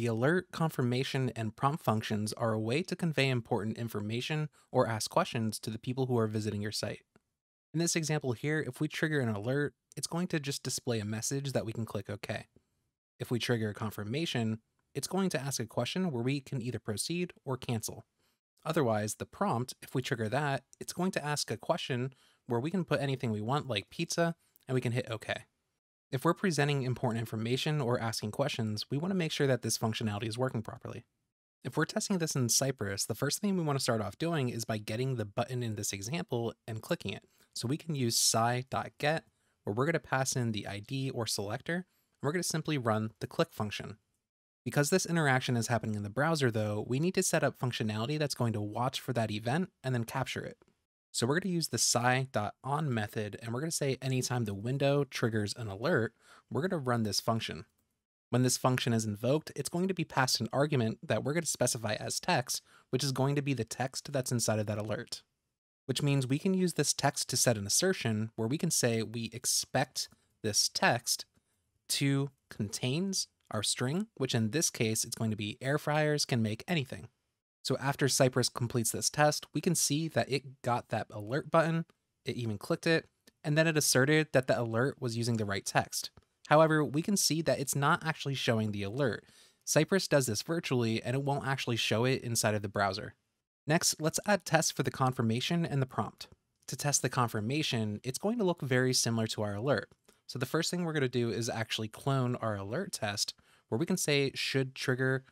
The alert, confirmation, and prompt functions are a way to convey important information or ask questions to the people who are visiting your site. In this example here, if we trigger an alert, it's going to just display a message that we can click OK. If we trigger a confirmation, it's going to ask a question where we can either proceed or cancel. Otherwise, the prompt, if we trigger that, it's going to ask a question where we can put anything we want like pizza and we can hit OK. If we're presenting important information or asking questions, we want to make sure that this functionality is working properly. If we're testing this in Cypress, the first thing we want to start off doing is by getting the button in this example and clicking it. So we can use sci.get, where we're going to pass in the ID or selector, and we're going to simply run the click function. Because this interaction is happening in the browser though, we need to set up functionality that's going to watch for that event and then capture it. So we're going to use the sci.on method, and we're going to say anytime the window triggers an alert, we're going to run this function. When this function is invoked, it's going to be passed an argument that we're going to specify as text, which is going to be the text that's inside of that alert. Which means we can use this text to set an assertion where we can say we expect this text to contains our string, which in this case, it's going to be air fryers can make anything. So after Cypress completes this test, we can see that it got that alert button, it even clicked it, and then it asserted that the alert was using the right text. However, we can see that it's not actually showing the alert. Cypress does this virtually and it won't actually show it inside of the browser. Next, let's add tests for the confirmation and the prompt. To test the confirmation, it's going to look very similar to our alert. So the first thing we're going to do is actually clone our alert test where we can say should trigger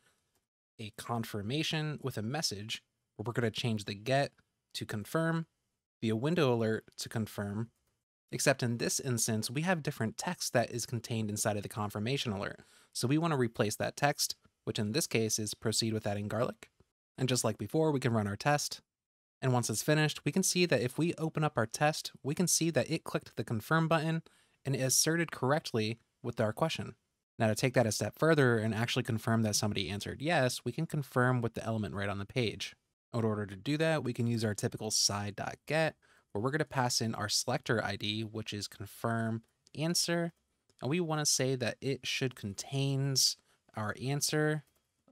a confirmation with a message where we're going to change the get to confirm, via window alert to confirm, except in this instance, we have different text that is contained inside of the confirmation alert. So we want to replace that text, which in this case is proceed with adding garlic. And just like before, we can run our test. And once it's finished, we can see that if we open up our test, we can see that it clicked the confirm button and it asserted correctly with our question. Now, to take that a step further and actually confirm that somebody answered yes, we can confirm with the element right on the page. In order to do that, we can use our typical side.get, where we're going to pass in our selector ID, which is confirm answer. And we want to say that it should contains our answer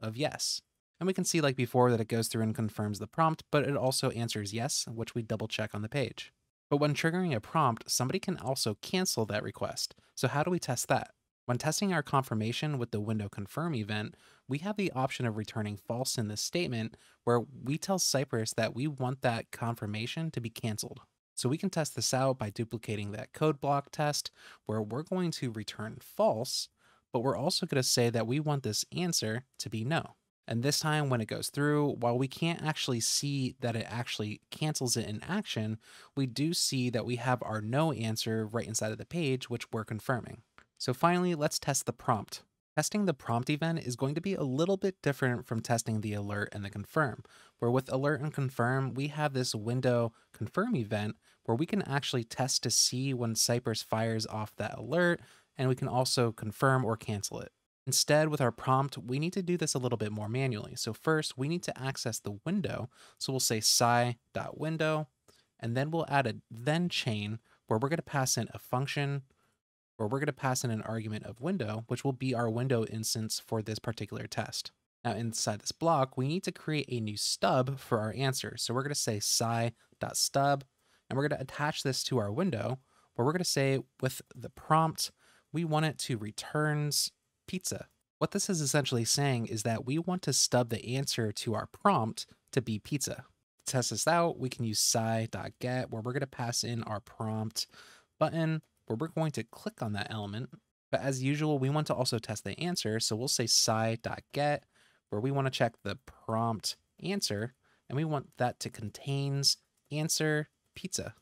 of yes. And we can see like before that it goes through and confirms the prompt, but it also answers yes, which we double check on the page. But when triggering a prompt, somebody can also cancel that request. So how do we test that? When testing our confirmation with the window confirm event, we have the option of returning false in this statement where we tell Cypress that we want that confirmation to be canceled. So we can test this out by duplicating that code block test where we're going to return false, but we're also going to say that we want this answer to be no. And this time when it goes through, while we can't actually see that it actually cancels it in action, we do see that we have our no answer right inside of the page, which we're confirming. So finally, let's test the prompt. Testing the prompt event is going to be a little bit different from testing the alert and the confirm, where with alert and confirm, we have this window confirm event where we can actually test to see when Cypress fires off that alert, and we can also confirm or cancel it. Instead, with our prompt, we need to do this a little bit more manually. So first, we need to access the window. So we'll say sci.window, and then we'll add a then chain where we're going to pass in a function, where we're going to pass in an argument of window, which will be our window instance for this particular test. Now inside this block, we need to create a new stub for our answer. So we're going to say sci.stub, and we're going to attach this to our window, where we're going to say with the prompt, we want it to returns pizza. What this is essentially saying is that we want to stub the answer to our prompt to be pizza. To test this out, we can use sci.get where we're going to pass in our prompt button where we're going to click on that element. But as usual, we want to also test the answer. So we'll say sci.get where we want to check the prompt answer and we want that to contains answer pizza.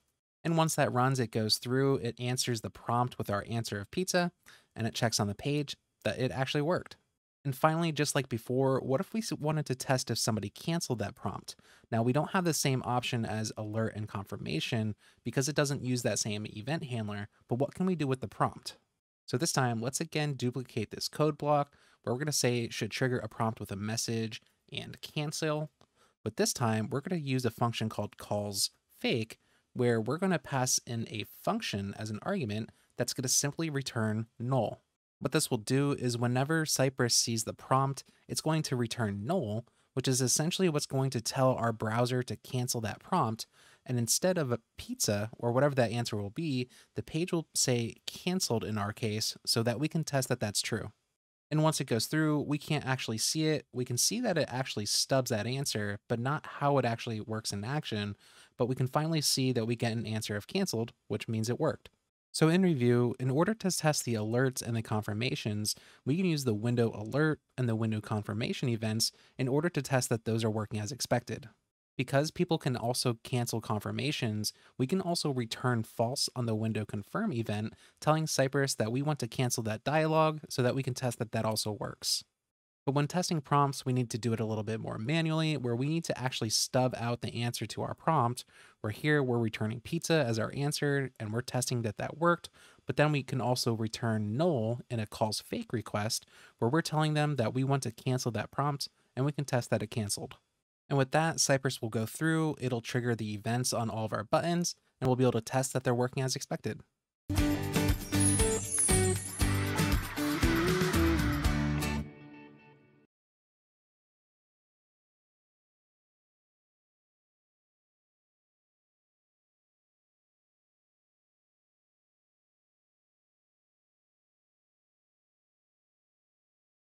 And once that runs, it goes through, it answers the prompt with our answer of pizza and it checks on the page that it actually worked. And finally, just like before, what if we wanted to test if somebody canceled that prompt? Now, we don't have the same option as alert and confirmation because it doesn't use that same event handler, but what can we do with the prompt? So this time, let's again duplicate this code block where we're going to say it should trigger a prompt with a message and cancel. But this time, we're going to use a function called calls fake where we're going to pass in a function as an argument that's going to simply return null. What this will do is whenever Cypress sees the prompt, it's going to return null, which is essentially what's going to tell our browser to cancel that prompt. And instead of a pizza or whatever that answer will be, the page will say canceled in our case so that we can test that that's true. And once it goes through, we can't actually see it. We can see that it actually stubs that answer, but not how it actually works in action. But we can finally see that we get an answer of canceled, which means it worked. So in review, in order to test the alerts and the confirmations, we can use the window alert and the window confirmation events in order to test that those are working as expected. Because people can also cancel confirmations, we can also return false on the window confirm event, telling Cypress that we want to cancel that dialog so that we can test that that also works. But when testing prompts, we need to do it a little bit more manually, where we need to actually stub out the answer to our prompt. Where here, we're returning pizza as our answer, and we're testing that that worked. But then we can also return null in a calls fake request, where we're telling them that we want to cancel that prompt, and we can test that it canceled. And with that, Cypress will go through, it'll trigger the events on all of our buttons, and we'll be able to test that they're working as expected.